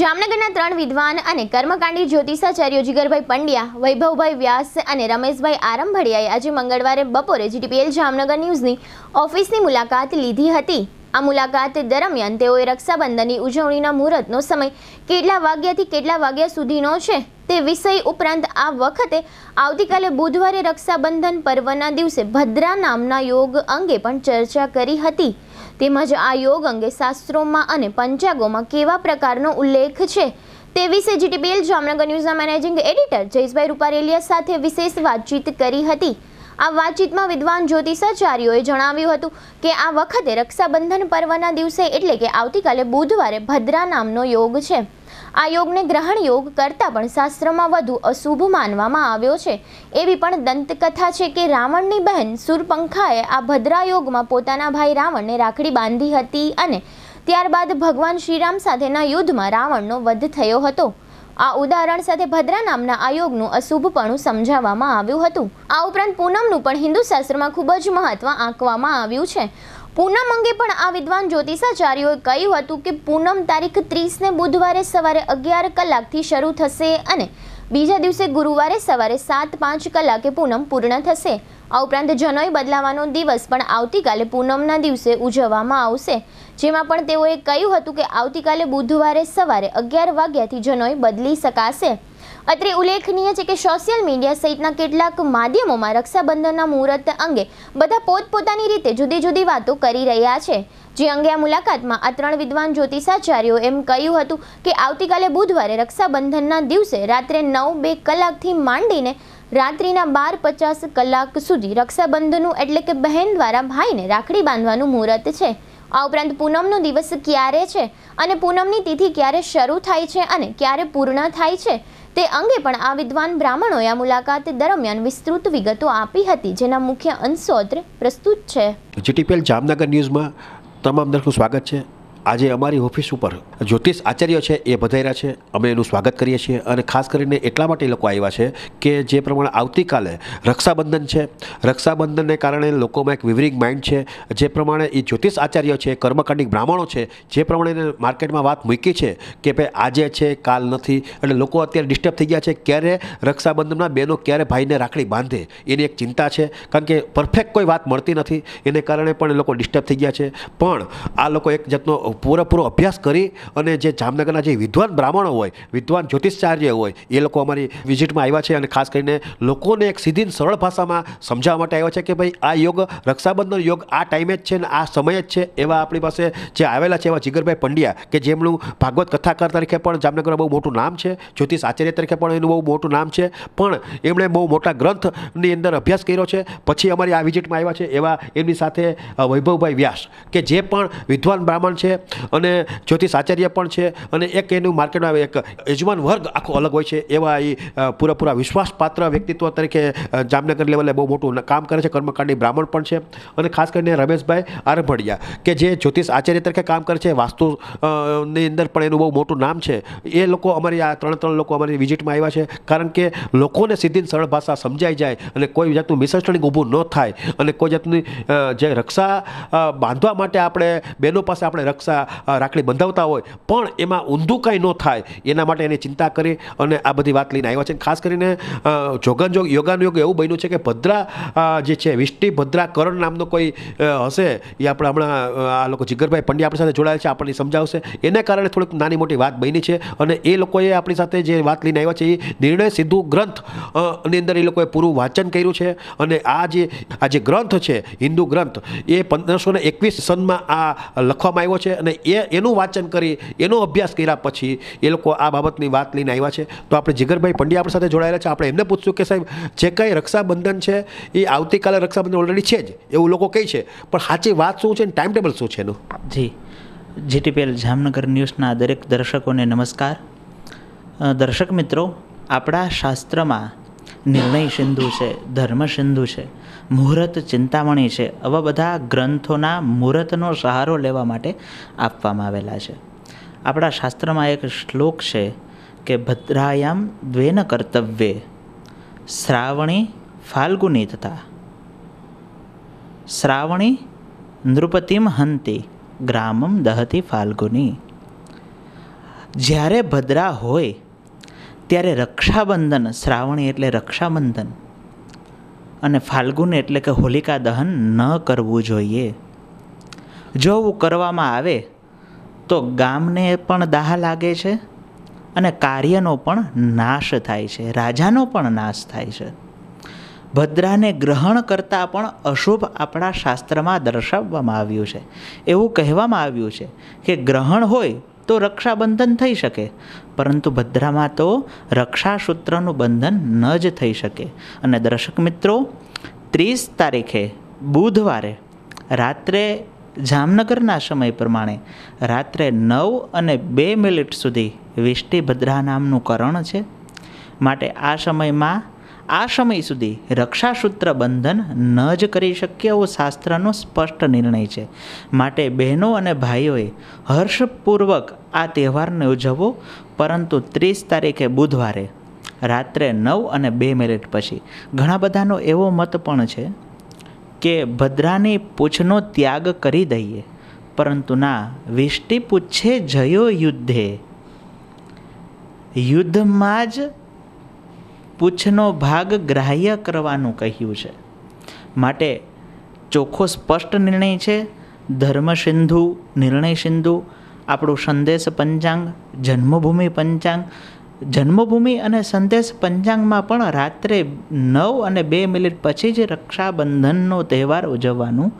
જામનગરના ત્રણ વિદ્વાન અને કર્મકાંડી જ્યોતિષાચાર્યો જીગરભાઈ પંડ્યા વૈભવભાઈ વ્યાસ અને રમેશભાઈ આરંભડિયાએ આજે મંગળવારે બપોરે જીટીપીએલ જામનગર ન્યૂઝની ઓફિસની મુલાકાત લીધી હતી આ મુલાકાત દરમિયાન તેઓએ રક્ષાબંધનની ઉજવણીના મુહૂર્તનો સમય કેટલા વાગ્યાથી કેટલા વાગ્યા સુધીનો છે તે વિષય ઉપરાંત આ વખતે આવતીકાલે બુધવારે રક્ષાબંધન પર્વના દિવસે ભદ્રા નામના યોગ અંગે પણ ચર્ચા કરી હતી તેમજ આ યોગ અંગે શાસ્ત્રોમાં અને પંચાગોમાં કેવા પ્રકારનો ઉલ્લેખ છે તે વિશે જીટીપીએલ જામનગર ન્યૂઝના મેનેજિંગ એડિટર જયેશભાઈ રૂપારેલિયા સાથે વિશેષ વાતચીત કરી હતી આ વાતચીતમાં વિદ્વાન જ્યોતિષાચાર્યોએ જણાવ્યું હતું કે આ વખતે રક્ષાબંધન પર્વના દિવસે એટલે કે આવતીકાલે બુધવારે ભદ્રા નામનો યોગ છે આ યોગને ગ્રહણ યોગ કરતાં પણ શાસ્ત્રમાં વધુ અશુભ માનવામાં આવ્યો છે એવી પણ દંતકથા છે કે રાવણની બહેન સુરપંખાએ આ ભદ્રા યોગમાં પોતાના ભાઈ રાવણને રાખડી બાંધી હતી અને ત્યારબાદ ભગવાન શ્રીરામ સાથેના યુદ્ધમાં રાવણનો વધ થયો હતો આ ઉદાહરણ સાથે ભદ્રા નામના આયોગનું અશુભપણું સમજાવવામાં આવ્યું હતું આ ઉપરાંત પૂનમનું પણ હિન્દુ શાસ્ત્રમાં ખૂબ જ મહત્વ આંકવામાં આવ્યું છે પૂનમ અંગે પણ આ વિદ્વાન જ્યોતિષાચાર્યોએ કહ્યું હતું કે પૂનમ તારીખ ત્રીસને બુધવારે સવારે અગિયાર કલાકથી શરૂ થશે અને બીજા દિવસે ગુરુવારે સવારે સાત પાંચ કલાકે પૂનમ પૂર્ણ થશે આ ઉપરાંત જનોય બદલાવાનો દિવસ પણ આવતીકાલે પૂનમના દિવસે ઉજવવામાં આવશે જેમાં પણ તેઓએ કહ્યું હતું કે આવતીકાલે બુધવારે સવારે અગિયાર વાગ્યાથી જનોય બદલી શકાશે અત્રે ઉલ્લેખનીય છે કે સોશિયલ મીડિયા સહિતના કેટલાક માધ્યમોમાં રક્ષાબંધનના મુહૂર્ત અંગે બધા પોતપોતાની રીતે જુદી જુદી વાતો કરી રહ્યા છે જે અંગે આ મુલાકાતમાં આ ત્રણ વિદ્વાન જ્યોતિષાચાર્યો એમ કહ્યું હતું કે આવતીકાલે બુધવારે રક્ષાબંધનના દિવસે રાત્રે નવ બે કલાકથી માંડીને રાત્રિના બાર પચાસ કલાક સુધી રક્ષાબંધનનું એટલે કે બહેન દ્વારા ભાઈને રાખડી બાંધવાનું મુહૂર્ત છે આ ઉપરાંત પૂનમનો દિવસ ક્યારે છે અને પૂનમની તિથિ ક્યારે શરૂ થાય છે અને ક્યારે પૂર્ણ થાય છે તે અંગે પણ આ વિદ્વાન બ્રાહ્મણોએ આ મુલાકાત દરમિયાન વિસ્તૃત વિગતો આપી હતી જેના મુખ્ય અંશોત્ર પ્રસ્તુત છે જીટીપીએલ જામનગર ન્યૂઝમાં તમામ દર્શકનું સ્વાગત છે આજે અમારી ઓફિસ ઉપર જ્યોતિષ આચાર્ય છે એ બધાયરા છે અમે એનું સ્વાગત કરીએ છીએ અને ખાસ કરીને એટલા માટે લોકો આવ્યા છે કે જે પ્રમાણે આવતીકાલે રક્ષાબંધન છે રક્ષાબંધનને કારણે લોકોમાં એક વિવરિંગ માઇન્ડ છે જે પ્રમાણે એ જ્યોતિષ આચાર્ય છે કર્મકાંડિક બ્રાહ્મણો છે જે પ્રમાણે એને માર્કેટમાં વાત મૂકી છે કે ભાઈ આજે છે કાલ નથી એટલે લોકો અત્યારે ડિસ્ટર્બ થઈ ગયા છે ક્યારે રક્ષાબંધનના બહેનો ક્યારે ભાઈને રાખડી બાંધે એની એક ચિંતા છે કારણ કે પરફેક્ટ કોઈ વાત મળતી નથી એને કારણે પણ એ લોકો ડિસ્ટર્બ થઈ ગયા છે પણ આ લોકો એક જાતનો પૂરેપૂરો અભ્યાસ કરી અને જે જામનગરના જે વિદ્વાન બ્રાહ્મણો હોય વિદ્વાન જ્યોતિષાચાર્ય હોય એ લોકો અમારી વિઝિટમાં આવ્યા છે અને ખાસ કરીને લોકોને એક સીધી સરળ ભાષામાં સમજાવવા માટે આવ્યા છે કે ભાઈ આ યોગ રક્ષાબંધન યોગ આ ટાઈમે જ છે ને આ સમયે જ છે એવા આપણી પાસે જે આવેલા છે એવા જીગરભાઈ પંડ્યા કે જેમનું ભાગવત કથાકાર તરીકે પણ જામનગરમાં બહુ મોટું નામ છે જ્યોતિષ આચાર્ય તરીકે પણ એનું બહુ મોટું નામ છે પણ એમણે બહુ મોટા ગ્રંથની અંદર અભ્યાસ કર્યો છે પછી અમારી આ વિઝિટમાં આવ્યા છે એવા એમની સાથે વૈભવભાઈ વ્યાસ કે જે પણ વિદ્વાન બ્રાહ્મણ છે અને જ્યોતિષ આચાર્ય પણ છે અને એક એનું માર્કેટમાં એક યજમાન વર્ગ આખો અલગ હોય છે એવા એ પૂરાપૂરા વિશ્વાસપાત્ર વ્યક્તિત્વ તરીકે જામનગર લેવલે બહુ મોટું કામ કરે છે કર્મકાંડી બ્રાહ્મણ પણ છે અને ખાસ કરીને રમેશભાઈ આરભડિયા કે જે જ્યોતિષ આચાર્ય તરીકે કામ કરે છે વાસ્તુ ની અંદર પણ એનું બહુ મોટું નામ છે એ લોકો અમારી આ ત્રણ ત્રણ લોકો અમારી વિઝિટમાં આવ્યા છે કારણ કે લોકોને સીધી સરળ ભાષા સમજાઈ જાય અને કોઈ જાતનું મિસઅન્ડરસ્ટેન્ડિંગ ઊભું ન થાય અને કોઈ જાતની જે રક્ષા બાંધવા માટે આપણે બહેનો પાસે આપણે રક્ષા માણસા રાખડી બંધાવતા હોય પણ એમાં ઊંધું કાંઈ ન થાય એના માટે એની ચિંતા કરી અને આ બધી વાત લઈને આવ્યા છે ખાસ કરીને જોગનજોગ યોગાનુયોગ એવું બન્યું છે કે ભદ્રા જે છે વિષ્ણુ ભદ્રા કરણ નામનો કોઈ હશે એ આપણે હમણાં આ લોકો જીગરભાઈ પંડ્યા આપણી સાથે જોડાયેલ છે આપણને સમજાવશે એને કારણે થોડીક નાની મોટી વાત બની છે અને એ લોકોએ આપણી સાથે જે વાત લઈને આવ્યા છે એ નિર્ણય સિદ્ધુ ગ્રંથ ની અંદર એ લોકોએ પૂરું વાંચન કર્યું છે અને આ જે આ જે ગ્રંથ છે હિન્દુ ગ્રંથ એ પંદરસો ને એકવીસ સનમાં આ લખવામાં આવ્યો છે અને એ એનું વાંચન કરી એનો અભ્યાસ કર્યા પછી એ લોકો આ બાબતની વાત લઈને આવ્યા છે તો આપણે જીગરભાઈ પંડ્યા આપણી સાથે જોડાયેલા છે આપણે એમને પૂછશું કે સાહેબ જે કંઈ રક્ષાબંધન છે એ આવતીકાલે રક્ષાબંધન ઓલરેડી છે જ એવું લોકો કહે છે પણ સાચી વાત શું છે અને ટાઈમ ટેબલ શું છે એનું જી જીટીપીએલ જામનગર ન્યૂઝના દરેક દર્શકોને નમસ્કાર દર્શક મિત્રો આપણા શાસ્ત્રમાં નિર્ણય સિંધુ છે ધર્મ સિંધુ છે મુહૂર્ત ચિંતામણી છે આવા બધા ગ્રંથોના મુહૂર્તનો સહારો લેવા માટે આપવામાં આવેલા છે આપણા શાસ્ત્રમાં એક શ્લોક છે કે ભદ્રાયામ દ્વેન કર્તવ્ય શ્રાવણી ફાલ્ગુની તથા શ્રાવણી નૃપતિમ હંતી ગ્રામમ દહતી ફાલ્ગુની જ્યારે ભદ્રા હોય ત્યારે રક્ષાબંધન શ્રાવણી એટલે રક્ષાબંધન અને ફાલ્ગુન એટલે કે હોલિકા દહન ન કરવું જોઈએ જો એવું કરવામાં આવે તો ગામને પણ દાહ લાગે છે અને કાર્યનો પણ નાશ થાય છે રાજાનો પણ નાશ થાય છે ભદ્રાને ગ્રહણ કરતાં પણ અશુભ આપણા શાસ્ત્રમાં દર્શાવવામાં આવ્યું છે એવું કહેવામાં આવ્યું છે કે ગ્રહણ હોય તો રક્ષાબંધન થઈ શકે પરંતુ ભદ્રામાં તો રક્ષાસૂત્રનું બંધન ન જ થઈ શકે અને દર્શક મિત્રો ત્રીસ તારીખે બુધવારે રાત્રે જામનગરના સમય પ્રમાણે રાત્રે નવ અને બે મિનિટ સુધી વિષ્ટિભદ્રા નામનું કરણ છે માટે આ સમયમાં આ સમય સુધી રક્ષાસૂત્ર બંધન ન જ કરી શકીએ એવો શાસ્ત્રનો સ્પષ્ટ નિર્ણય છે માટે બહેનો અને ભાઈઓએ હર્ષપૂર્વક આ તહેવારને ઉજવવો પરંતુ ત્રીસ તારીખે બુધવારે રાત્રે નવ અને બે મિનિટ પછી ઘણા બધાનો એવો મત પણ છે કે ભદ્રાની પૂછનો ત્યાગ કરી દઈએ પરંતુ ના વિષ્ટિ પૂછે જયો યુદ્ધે યુદ્ધમાં જ પૂછનો ભાગ ગ્રાહ્ય કરવાનું કહ્યું છે માટે ચોખ્ખો સ્પષ્ટ નિર્ણય છે ધર્મસિંધુ નિર્ણય સિંધુ આપણું સંદેશ પંચાંગ જન્મભૂમિ પંચાંગ જન્મભૂમિ અને સંદેશ પંચાંગમાં પણ રાત્રે નવ અને બે મિનિટ પછી જ રક્ષાબંધનનો તહેવાર ઉજવવાનું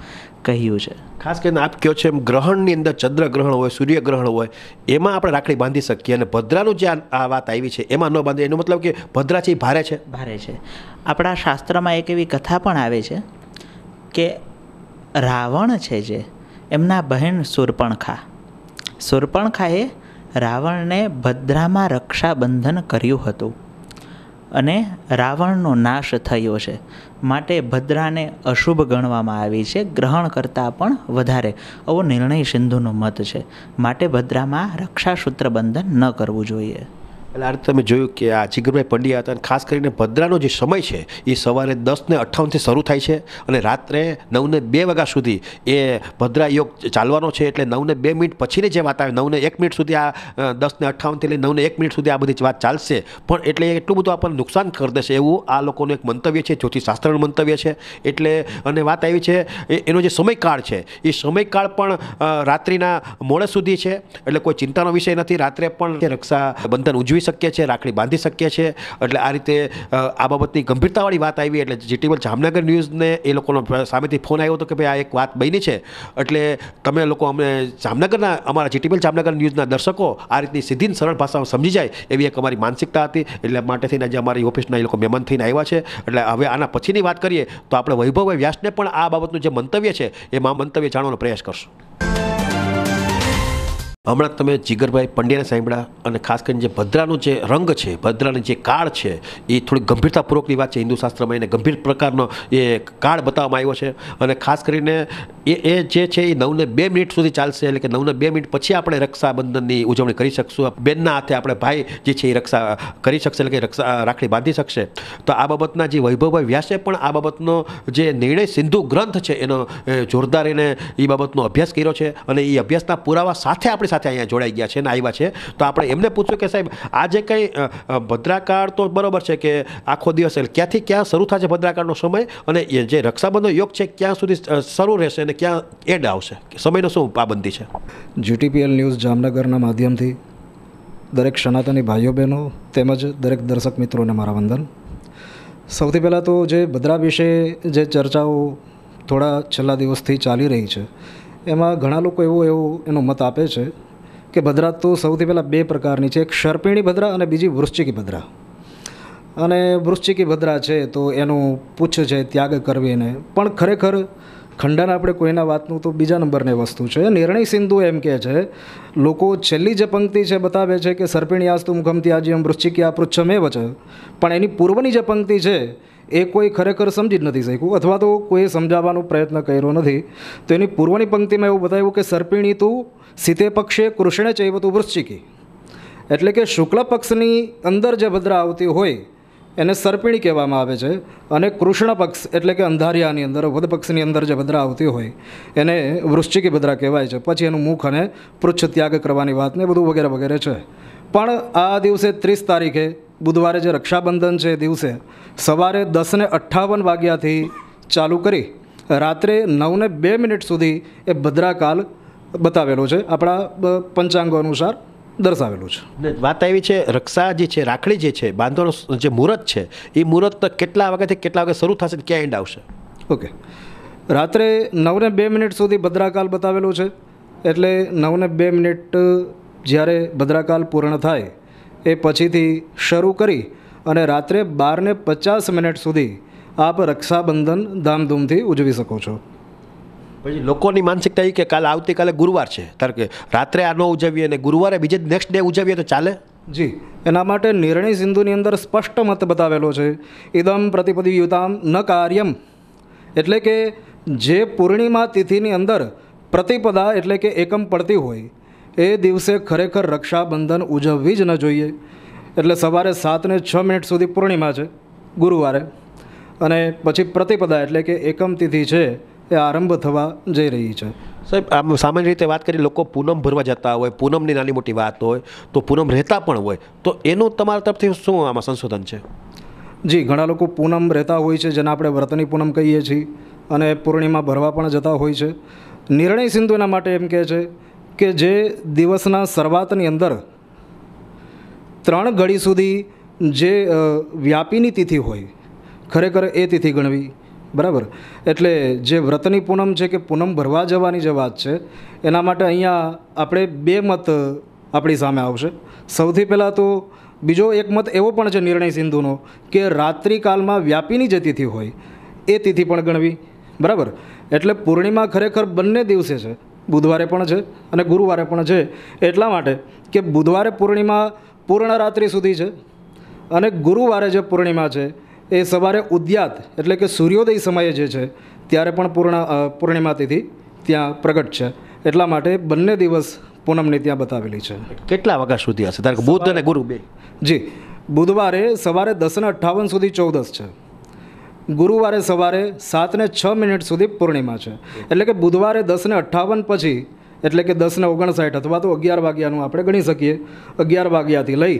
કહ્યું છે ખાસ કરીને આપ કહો છે એમ ગ્રહણની અંદર ચંદ્રગ્રહણ હોય સૂર્યગ્રહણ હોય એમાં આપણે રાખડી બાંધી શકીએ અને ભદ્રાનું જે આ વાત આવી છે એમાં ન બાંધે એનો મતલબ કે ભદ્રા છે એ ભારે છે ભારે છે આપણા શાસ્ત્રમાં એક એવી કથા પણ આવે છે કે રાવણ છે જે એમના બહેન સુરપણખા સુરપણખાએ રાવણને ભદ્રામાં રક્ષાબંધન કર્યું હતું અને રાવણનો નાશ થયો છે માટે ભદ્રાને અશુભ ગણવામાં આવી છે ગ્રહણ કરતાં પણ વધારે આવો નિર્ણય સિંધુનો મત છે માટે ભદ્રામાં રક્ષાસૂત્ર બંધન ન કરવું જોઈએ એટલે આ તમે જોયું કે આ જીગરભાઈ પંડ્યા હતા અને ખાસ કરીને ભદ્રાનો જે સમય છે એ સવારે દસને અઠાવનથી શરૂ થાય છે અને રાત્રે નવને બે વાગ્યા સુધી એ ભદ્રા યોગ ચાલવાનો છે એટલે નવને બે મિનિટ પછીની જે વાત આવે નવને એક મિનિટ સુધી આ દસને અઠાવનથી લઈને નવને એક મિનિટ સુધી આ બધી વાત ચાલશે પણ એટલે એટલું બધું આપણને નુકસાન કરી દેશે એવું આ લોકોનું એક મંતવ્ય છે શાસ્ત્રનું મંતવ્ય છે એટલે અને વાત આવી છે એનો જે સમયકાળ છે એ સમયકાળ પણ રાત્રિના મોડે સુધી છે એટલે કોઈ ચિંતાનો વિષય નથી રાત્રે પણ રક્ષાબંધન ઉજવી જોઈ શકીએ છીએ રાખડી બાંધી શકીએ છીએ એટલે આ રીતે આ બાબતની ગંભીરતાવાળી વાત આવી એટલે જીટીવલ જામનગર ન્યૂઝને એ લોકોનો સામેથી ફોન આવ્યો હતો કે ભાઈ આ એક વાત બની છે એટલે તમે લોકો અમને જામનગરના અમારા જીટીવલ જામનગર ન્યૂઝના દર્શકો આ રીતની સીધી સરળ ભાષામાં સમજી જાય એવી એક અમારી માનસિકતા હતી એટલે માટે થઈને આજે અમારી ઓફિસના એ લોકો મહેમાન થઈને આવ્યા છે એટલે હવે આના પછીની વાત કરીએ તો આપણે વૈભવભાઈ વ્યાસને પણ આ બાબતનું જે મંતવ્ય છે એ મંતવ્ય જાણવાનો પ્રયાસ કરશું હમણાં તમે જીગરભાઈ પંડ્યાને સાંભળ્યા અને ખાસ કરીને જે ભદ્રાનો જે રંગ છે ભદ્રાની જે કાળ છે એ થોડી ગંભીરતાપૂર્વકની વાત છે હિન્દુ શાસ્ત્રમાં એને ગંભીર પ્રકારનો એ કાળ બતાવવામાં આવ્યો છે અને ખાસ કરીને એ એ જે છે એ નવને બે મિનિટ સુધી ચાલશે એટલે કે નવને બે મિનિટ પછી આપણે રક્ષાબંધનની ઉજવણી કરી શકશું બેનના હાથે આપણે ભાઈ જે છે એ રક્ષા કરી શકશે એટલે કે રક્ષા રાખડી બાંધી શકશે તો આ બાબતના જે વૈભવભાઈ વ્યાસે પણ આ બાબતનો જે નિર્ણય સિંધુ ગ્રંથ છે એનો જોરદાર એને એ બાબતનો અભ્યાસ કર્યો છે અને એ અભ્યાસના પુરાવા સાથે આપણે સાથે અહીંયા જોડાઈ ગયા છે ને આવ્યા છે તો આપણે એમને પૂછ્યું કે સાહેબ આજે કંઈ ભદ્રાકાળ તો બરાબર છે કે આખો દિવસ ક્યાંથી ક્યાં શરૂ થશે ભદ્રાકાળનો સમય અને એ જે રક્ષાબંધનો યોગ છે ક્યાં સુધી શરૂ રહેશે અને ક્યાં એડ આવશે સમયનો શું પાબંદી છે જીટીપીએલ ન્યૂઝ જામનગરના માધ્યમથી દરેક સનાતની ભાઈઓ બહેનો તેમજ દરેક દર્શક મિત્રોને મારા વંદન સૌથી પહેલાં તો જે ભદ્રા વિશે જે ચર્ચાઓ થોડા છેલ્લા દિવસથી ચાલી રહી છે એમાં ઘણા લોકો એવો એવો એનો મત આપે છે કે ભદ્રા તો સૌથી પહેલાં બે પ્રકારની છે એક શર્પિણી ભદ્રા અને બીજી વૃશ્ચિકી ભદ્રા અને વૃશ્ચિકી ભદ્રા છે તો એનું પૂછ છે ત્યાગ કરવીને પણ ખરેખર ખંડન આપણે કોઈના વાતનું તો બીજા નંબરની વસ્તુ છે નિર્ણય સિંધુ એમ કહે છે લોકો છેલ્લી જે પંક્તિ છે બતાવે છે કે સર્પિણી આસ્તુ મુખમથી આજીમ વૃશ્ચિકી આ પૃચ્છ મેં વચ પણ એની પૂર્વની જે પંક્તિ છે એ કોઈ ખરેખર સમજી જ નથી શક્યું અથવા તો કોઈએ સમજાવવાનો પ્રયત્ન કર્યો નથી તો એની પૂર્વની પંક્તિમાં એવું બતાવ્યું કે સર્પિણી તું સીતે પક્ષે કૃષ્ણે ચૈવતું વૃશ્ચિકી એટલે કે શુક્લ પક્ષની અંદર જે ભદ્રા આવતી હોય એને સર્પિણી કહેવામાં આવે છે અને કૃષ્ણ પક્ષ એટલે કે અંધારિયાની અંદર વધ પક્ષની અંદર જે ભદ્રા આવતી હોય એને વૃશ્ચિકી ભદ્રા કહેવાય છે પછી એનું મુખ અને પૃચ્છ ત્યાગ કરવાની વાતને બધું વગેરે વગેરે છે પણ આ દિવસે ત્રીસ તારીખે બુધવારે જે રક્ષાબંધન છે દિવસે સવારે દસને અઠ્ઠાવન વાગ્યાથી ચાલુ કરી રાત્રે નવને બે મિનિટ સુધી એ ભદ્રાકાલ બતાવેલો છે આપણા પંચાંગો અનુસાર દર્શાવેલું છે વાત એવી છે રક્ષા જે છે રાખડી જે છે બાંધવાનો જે મુહૂર્ત છે એ મુહૂર્ત કેટલા વાગ્યાથી કેટલા વાગે શરૂ થશે ક્યાં એન્ડ આવશે ઓકે રાત્રે નવને બે મિનિટ સુધી ભદ્રાકાલ બતાવેલું છે એટલે નવને બે મિનિટ જ્યારે ભદ્રાકાલ પૂર્ણ થાય એ પછીથી શરૂ કરી અને રાત્રે બારને પચાસ મિનિટ સુધી આપ રક્ષાબંધન ધામધૂમથી ઉજવી શકો છો પછી લોકોની માનસિકતા એ કે કાલે આવતીકાલે ગુરુવાર છે ધારો કે રાત્રે આ ન ઉજવીએ અને ગુરુવારે બીજે નેક્સ્ટ ડે ઉજવીએ તો ચાલે જી એના માટે નિર્ણય સિંધુની અંદર સ્પષ્ટ મત બતાવેલો છે ઇદમ પ્રતિપદી યુતામ ન કાર્યમ એટલે કે જે પૂર્ણિમા તિથિની અંદર પ્રતિપદા એટલે કે એકમ પડતી હોય એ દિવસે ખરેખર રક્ષાબંધન ઉજવવી જ ન જોઈએ એટલે સવારે સાતને છ મિનિટ સુધી પૂર્ણિમા છે ગુરુવારે અને પછી પ્રતિપદા એટલે કે એકમ તિથિ છે એ આરંભ થવા જઈ રહી છે સાહેબ આમ સામાન્ય રીતે વાત કરી લોકો પૂનમ ભરવા જતા હોય પૂનમની નાની મોટી વાત હોય તો પૂનમ રહેતા પણ હોય તો એનું તમારા તરફથી શું આમાં સંશોધન છે જી ઘણા લોકો પૂનમ રહેતા હોય છે જેને આપણે વ્રતની પૂનમ કહીએ છીએ અને પૂર્ણિમા ભરવા પણ જતા હોય છે નિર્ણય સિંધુ એના માટે એમ કહે છે કે જે દિવસના શરૂઆતની અંદર ત્રણ ઘડી સુધી જે વ્યાપીની તિથિ હોય ખરેખર એ તિથિ ગણવી બરાબર એટલે જે વ્રતની પૂનમ છે કે પૂનમ ભરવા જવાની જે વાત છે એના માટે અહીંયા આપણે બે મત આપણી સામે આવશે સૌથી પહેલાં તો બીજો એક મત એવો પણ છે નિર્ણય સિંધુનો કે રાત્રિકાલમાં વ્યાપીની જે તિથિ હોય એ તિથિ પણ ગણવી બરાબર એટલે પૂર્ણિમા ખરેખર બંને દિવસે છે બુધવારે પણ છે અને ગુરુવારે પણ છે એટલા માટે કે બુધવારે પૂર્ણિમા પૂર્ણ રાત્રિ સુધી છે અને ગુરુવારે જે પૂર્ણિમા છે એ સવારે ઉદ્યાત એટલે કે સૂર્યોદય સમયે જે છે ત્યારે પણ પૂર્ણ પૂર્ણિમા તિથિ ત્યાં પ્રગટ છે એટલા માટે બંને દિવસ પૂનમની ત્યાં બતાવેલી છે કેટલા વાગ્યા સુધી હશે કારણ કે બુધ અને ગુરુ બે જી બુધવારે સવારે દસને અઠ્ઠાવન સુધી ચૌદસ છે ગુરુવારે સવારે સાતને છ મિનિટ સુધી પૂર્ણિમા છે એટલે કે બુધવારે દસને અઠ્ઠાવન પછી એટલે કે દસને ઓગણસાઠ અથવા તો અગિયાર વાગ્યાનું આપણે ગણી શકીએ અગિયાર વાગ્યાથી લઈ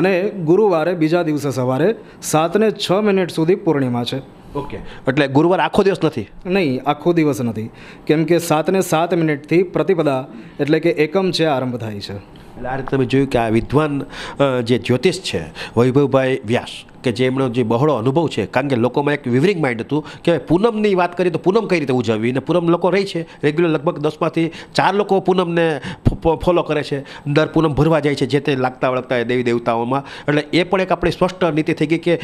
અને ગુરુવારે બીજા દિવસે સવારે સાતને છ મિનિટ સુધી પૂર્ણિમા છે ઓકે એટલે ગુરુવાર આખો દિવસ નથી નહીં આખો દિવસ નથી કેમ કે સાતને સાત મિનિટથી પ્રતિપદા એટલે કે એકમ છે આરંભ થાય છે એટલે આ રીતે તમે જોયું કે આ વિદ્વાન જે જ્યોતિષ છે વૈભવભાઈ વ્યાસ કે જે એમનો જે બહોળો અનુભવ છે કારણ કે લોકોમાં એક વિવરિંગ માઇન્ડ હતું કે પૂનમની વાત કરીએ તો પૂનમ કઈ રીતે ઉજવવી અને પૂનમ લોકો રહી છે રેગ્યુલર લગભગ દસમાંથી ચાર લોકો પૂનમને ફોલો કરે છે દર પૂનમ ભરવા જાય છે જે તે લાગતા વળગતા હોય દેવી દેવતાઓમાં એટલે એ પણ એક આપણી સ્પષ્ટ નીતિ થઈ ગઈ કે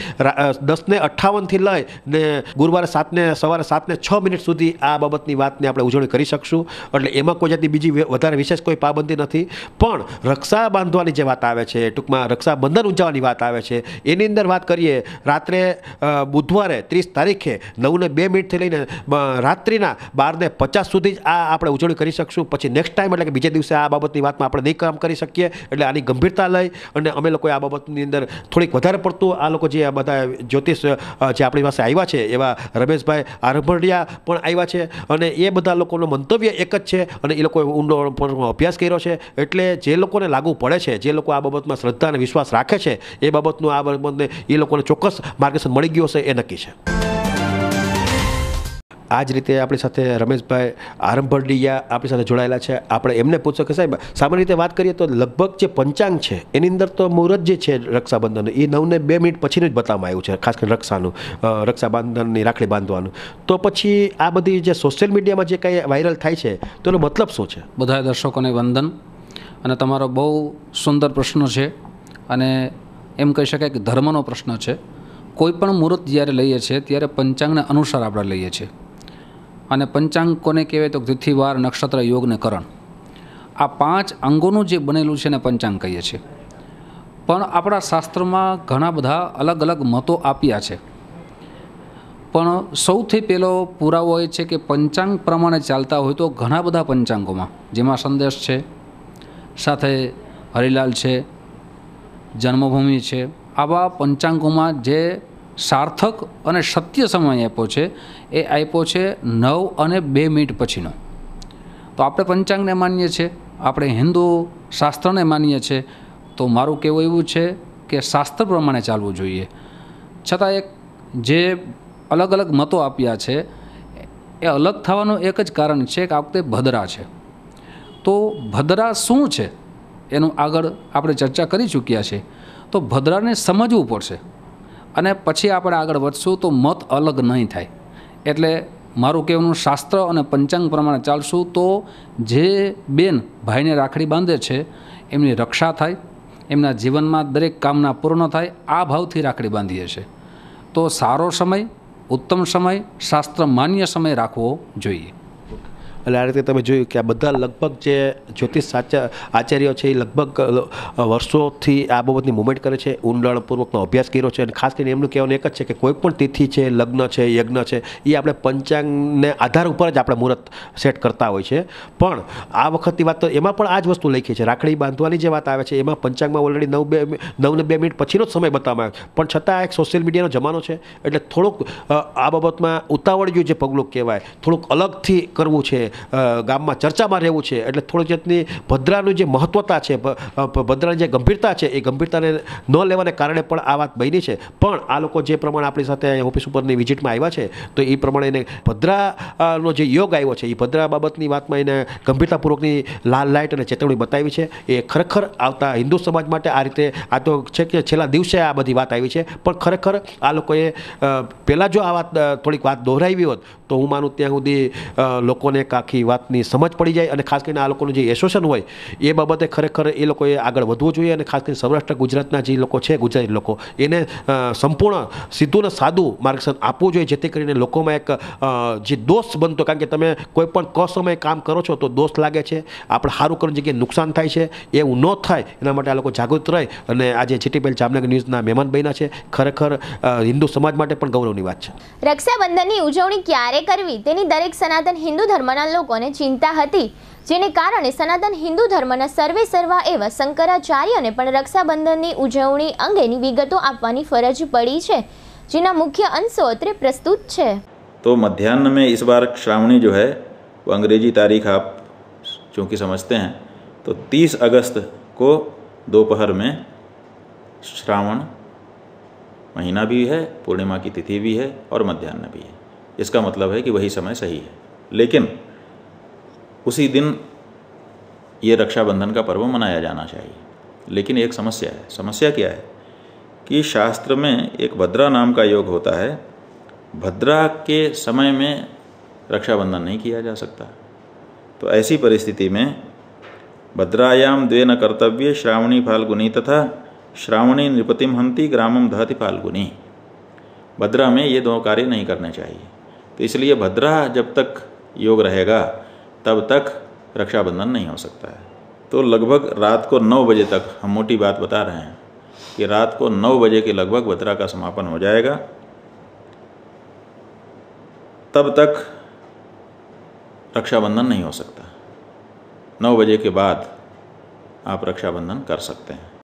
દસને અઠ્ઠાવનથી લઈ ને ગુરુવારે સાતને સવારે સાતને છ મિનિટ સુધી આ બાબતની વાતને આપણે ઉજવણી કરી શકશું એટલે એમાં કોઈ જાતની બીજી વધારે વિશેષ કોઈ પાબંદી નથી પણ રક્ષા બાંધવાની જે વાત આવે છે ટૂંકમાં રક્ષાબંધન ઉજવવાની વાત આવે છે એની અંદર વાત કરીએ રાત્રે બુધવારે ત્રીસ તારીખે નવને બે મિનિટથી લઈને રાત્રિના બારને પચાસ સુધી જ આ આપણે ઉજવણી કરી શકશું પછી નેક્સ્ટ ટાઈમ એટલે કે બીજે દિવસે આ બાબતની વાતમાં આપણે નહીં કામ કરી શકીએ એટલે આની ગંભીરતા લઈ અને અમે લોકોએ આ બાબતની અંદર થોડીક વધારે પડતું આ લોકો જે બધા જ્યોતિષ જે આપણી પાસે આવ્યા છે એવા રમેશભાઈ આરંભડિયા પણ આવ્યા છે અને એ બધા લોકોનો મંતવ્ય એક જ છે અને એ લોકોએ ઊંડો અભ્યાસ કર્યો છે એટલે જે લોકોને લાગુ પડે છે જે લોકો આ બાબતમાં શ્રદ્ધા અને વિશ્વાસ રાખે છે એ બાબતનું આ બાબતને એ એ લોકોને ચોક્કસ માર્ગદર્શન મળી ગયું હશે એ નક્કી છે આ જ રીતે આપણી સાથે રમેશભાઈ આરંભરડિયા આપણી સાથે જોડાયેલા છે આપણે એમને પૂછો કે સાહેબ સામાન્ય રીતે વાત કરીએ તો લગભગ જે પંચાંગ છે એની અંદર તો મુહૂર્ત જે છે રક્ષાબંધનનું એ નવને બે મિનિટ પછીનું જ બતાવવામાં આવ્યું છે ખાસ કરીને રક્ષાનું રક્ષાબંધનની રાખડી બાંધવાનું તો પછી આ બધી જે સોશિયલ મીડિયામાં જે કંઈ વાયરલ થાય છે તેનો મતલબ શું છે બધા દર્શકોને વંદન અને તમારો બહુ સુંદર પ્રશ્ન છે અને એમ કહી શકાય કે ધર્મનો પ્રશ્ન છે કોઈપણ મુહૂર્ત જ્યારે લઈએ છીએ ત્યારે પંચાંગને અનુસાર આપણે લઈએ છીએ અને પંચાંગ કોને કહેવાય તો તિથિવાર નક્ષત્ર યોગને કરણ આ પાંચ અંગોનું જે બનેલું છે એને પંચાંગ કહીએ છીએ પણ આપણા શાસ્ત્રમાં ઘણા બધા અલગ અલગ મતો આપ્યા છે પણ સૌથી પહેલો પુરાવો એ છે કે પંચાંગ પ્રમાણે ચાલતા હોય તો ઘણા બધા પંચાંગોમાં જેમાં સંદેશ છે સાથે હરિલાલ છે જન્મભૂમિ છે આવા પંચાંગોમાં જે સાર્થક અને સત્ય સમય આપ્યો છે એ આપ્યો છે નવ અને બે મિનિટ પછીનો તો આપણે પંચાંગને માનીએ છીએ આપણે હિન્દુ શાસ્ત્રને માનીએ છીએ તો મારું કહેવું એવું છે કે શાસ્ત્ર પ્રમાણે ચાલવું જોઈએ છતાં એક જે અલગ અલગ મતો આપ્યા છે એ અલગ થવાનું એક જ કારણ છે કે આ વખતે ભદ્રા છે તો ભદ્રા શું છે એનું આગળ આપણે ચર્ચા કરી ચૂક્યા છે તો ભદ્રાને સમજવું પડશે અને પછી આપણે આગળ વધશું તો મત અલગ નહીં થાય એટલે મારું કહેવાનું શાસ્ત્ર અને પંચાંગ પ્રમાણે ચાલશું તો જે બેન ભાઈને રાખડી બાંધે છે એમની રક્ષા થાય એમના જીવનમાં દરેક કામના પૂર્ણ થાય આ ભાવથી રાખડી બાંધીએ છીએ તો સારો સમય ઉત્તમ સમય શાસ્ત્ર માન્ય સમય રાખવો જોઈએ એટલે આ રીતે તમે જોયું કે આ બધા લગભગ જે જ્યોતિષ સાચા આચાર્યો છે એ લગભગ વર્ષોથી આ બાબતની મુવમેન્ટ કરે છે ઊંડાણપૂર્વકનો અભ્યાસ કર્યો છે અને ખાસ કરીને એમનું કહેવાનું એક જ છે કે કોઈ પણ તિથિ છે લગ્ન છે યજ્ઞ છે એ આપણે પંચાંગને આધાર ઉપર જ આપણે મુહૂર્ત સેટ કરતા હોય છે પણ આ વખતની વાત તો એમાં પણ આ જ વસ્તુ લખી છે રાખડી બાંધવાની જે વાત આવે છે એમાં પંચાંગમાં ઓલરેડી નવ બે નવ ને બે મિનિટ પછીનો જ સમય બતાવવામાં આવ્યો પણ છતાં એક સોશિયલ મીડિયાનો જમાનો છે એટલે થોડુંક આ બાબતમાં ઉતાવળિયું જે પગલું કહેવાય થોડુંક અલગથી કરવું છે ગામમાં ચર્ચામાં રહેવું છે એટલે થોડીક જતની ભદ્રાનું જે મહત્વતા છે ભદ્રાની જે ગંભીરતા છે એ ગંભીરતાને ન લેવાને કારણે પણ આ વાત બની છે પણ આ લોકો જે પ્રમાણે આપણી સાથે ઓફિસ ઉપરની વિઝિટમાં આવ્યા છે તો એ પ્રમાણે એને ભદ્રાનો જે યોગ આવ્યો છે એ ભદ્રા બાબતની વાતમાં એને ગંભીરતાપૂર્વકની લાલ લાઇટ અને ચેતવણી બતાવી છે એ ખરેખર આવતા હિન્દુ સમાજ માટે આ રીતે આ તો છે કે છેલ્લા દિવસે આ બધી વાત આવી છે પણ ખરેખર આ લોકોએ પહેલાં જો આ વાત થોડીક વાત દોહરાવી હોત તો હું માનું ત્યાં સુધી લોકોને કાંક આખી વાતની સમજ પડી જાય અને ખાસ કરીને આ લોકોનું જે એસોસિએશન હોય એ બાબતે ખરેખર એ લોકોએ આગળ વધવું જોઈએ અને ખાસ કરીને સૌરાષ્ટ્ર ગુજરાતના જે લોકો છે ગુજરાતી લોકો એને સંપૂર્ણ સીધું ને સાદું માર્ગદર્શન આપવું જોઈએ જેથી કરીને લોકોમાં એક જે દોષ બનતો કારણ કે તમે કોઈ પણ ક કામ કરો છો તો દોષ લાગે છે આપણે સારું કરવાની જગ્યાએ નુકસાન થાય છે એવું ન થાય એના માટે આ લોકો જાગૃત રહે અને આજે જીટીપીએલ જામનગર ન્યૂઝના મહેમાન બન્યા છે ખરેખર હિન્દુ સમાજ માટે પણ ગૌરવની વાત છે રક્ષાબંધનની ઉજવણી ક્યારે કરવી તેની દરેક સનાતન હિન્દુ ધર્મના लोगों ने चिंता थी जेने कारण सनातन हिंदू धर्म सर्वे सर्वा एवं शंकराचार्य ने रक्षाबंधन की उजवनी अंगे विगत आप फरज पड़ी है જેના मुख्य अंशों अत्र प्रस्तुत है तो मध्यान्ह में इस बार श्रावणी जो है वो अंग्रेजी तारीख आप चूँकि समझते हैं तो 30 अगस्त को दोपहर में श्रावण महीना भी है पूर्णिमा की तिथि भी है और मध्यान्ह भी है इसका मतलब है कि वही समय सही है लेकिन उसी दिन ये रक्षाबंधन का पर्व मनाया जाना चाहिए लेकिन एक समस्या है समस्या क्या है कि शास्त्र में एक भद्रा नाम का योग होता है भद्रा के समय में रक्षाबंधन नहीं किया जा सकता तो ऐसी परिस्थिति में भद्रायाम द्वे न कर्तव्य श्रावणी फाल्गुनी तथा श्रावणी नृपतिम हंति ग्रामम धहति फाल्गुनी भद्रा में ये दो कार्य नहीं करने चाहिए तो इसलिए भद्रा जब तक योग रहेगा तब तक रक्षाबंधन नहीं हो सकता है तो लगभग रात को नौ बजे तक हम मोटी बात बता रहे हैं कि रात को नौ बजे के लगभग बतरा का समापन हो जाएगा तब तक रक्षाबंधन नहीं हो सकता नौ बजे के बाद आप रक्षाबंधन कर सकते हैं